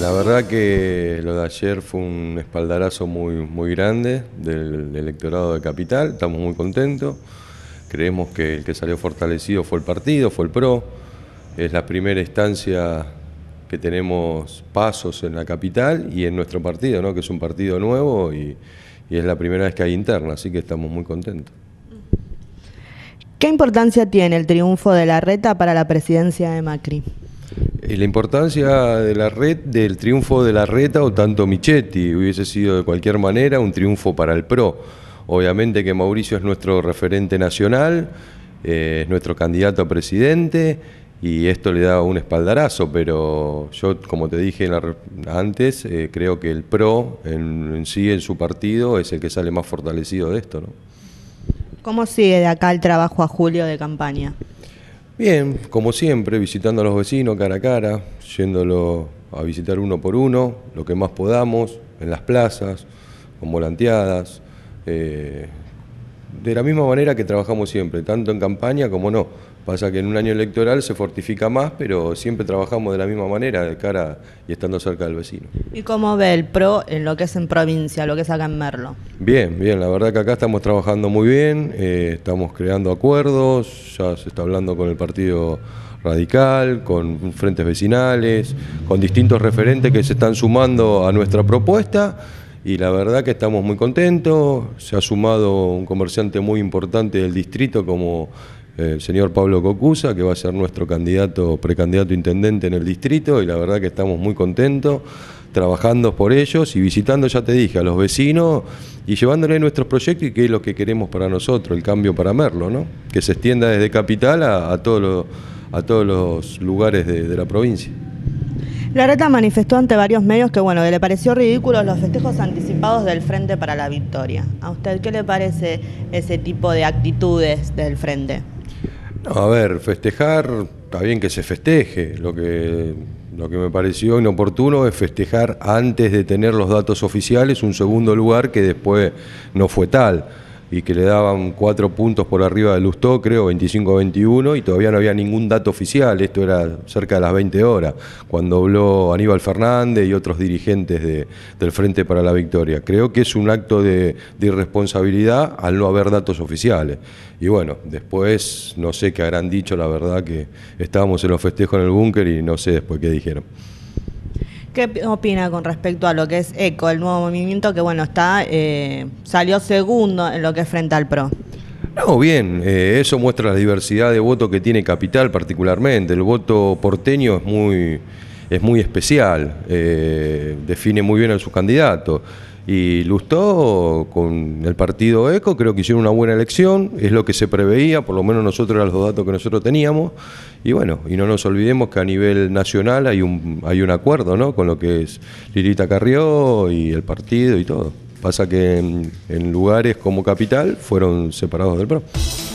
La verdad que lo de ayer fue un espaldarazo muy, muy grande del electorado de Capital, estamos muy contentos, creemos que el que salió fortalecido fue el partido, fue el PRO, es la primera instancia que tenemos pasos en la capital y en nuestro partido, ¿no? que es un partido nuevo y, y es la primera vez que hay interna, así que estamos muy contentos. ¿Qué importancia tiene el triunfo de la reta para la presidencia de Macri? la importancia de la red, del triunfo de la reta o tanto Michetti, hubiese sido de cualquier manera un triunfo para el PRO. Obviamente que Mauricio es nuestro referente nacional, eh, es nuestro candidato a presidente y esto le da un espaldarazo, pero yo, como te dije antes, eh, creo que el PRO en, sí, en su partido, es el que sale más fortalecido de esto. ¿Cómo sigue de acá el trabajo a Julio de campaña? Bien, como siempre, visitando a los vecinos cara a cara, yéndolo a visitar uno por uno, lo que más podamos, en las plazas, con volanteadas, eh, de la misma manera que trabajamos siempre, tanto en campaña como no. Pasa que en un año electoral se fortifica más, pero siempre trabajamos de la misma manera, de cara y estando cerca del vecino. ¿Y cómo ve el PRO en lo que es en provincia, lo que es acá en Merlo? Bien, bien, la verdad que acá estamos trabajando muy bien, eh, estamos creando acuerdos, ya se está hablando con el partido radical, con frentes vecinales, con distintos referentes que se están sumando a nuestra propuesta y la verdad que estamos muy contentos. Se ha sumado un comerciante muy importante del distrito como eh, el señor Pablo Cocusa, que va a ser nuestro candidato, precandidato intendente en el distrito, y la verdad que estamos muy contentos trabajando por ellos y visitando, ya te dije, a los vecinos y llevándole nuestros proyectos y qué es lo que queremos para nosotros, el cambio para Merlo, ¿no? Que se extienda desde Capital a, todos los lugares de la provincia. Loretta manifestó ante varios medios que, bueno, le pareció ridículo los festejos anticipados del Frente para la Victoria. ¿A usted qué le parece ese tipo de actitudes del Frente? a ver, festejar, está bien que se festeje. Lo que, lo que me pareció inoportuno es festejar antes de tener los datos oficiales un segundo lugar que después no fue tal y que le daban cuatro puntos por arriba de Lustó, creo, 25-21, y todavía no había ningún dato oficial, esto era cerca de las 20 horas, cuando habló Aníbal Fernández y otros dirigentes del Frente para la Victoria. Creo que es un acto de irresponsabilidad al no haber datos oficiales. Y bueno, después no sé qué habrán dicho, la verdad que estábamos en los festejos en el búnker y no sé después qué dijeron. ¿Qué opina con respecto a lo que es ECO, el nuevo movimiento que bueno está eh, salió segundo en lo que es frente al PRO? No, bien, eh, eso muestra la diversidad de voto que tiene Capital particularmente. El voto porteño es muy es muy especial, eh, define muy bien a su candidato. Y Lustó, con el partido ECO, creo que hicieron una buena elección, es lo que se preveía, por lo menos nosotros eran los datos que nosotros teníamos. Y bueno, y no nos olvidemos que a nivel nacional hay un, hay un acuerdo ¿no? con lo que es Lirita Carrió y el partido y todo. Pasa que en lugares como Capital fueron separados del PRO.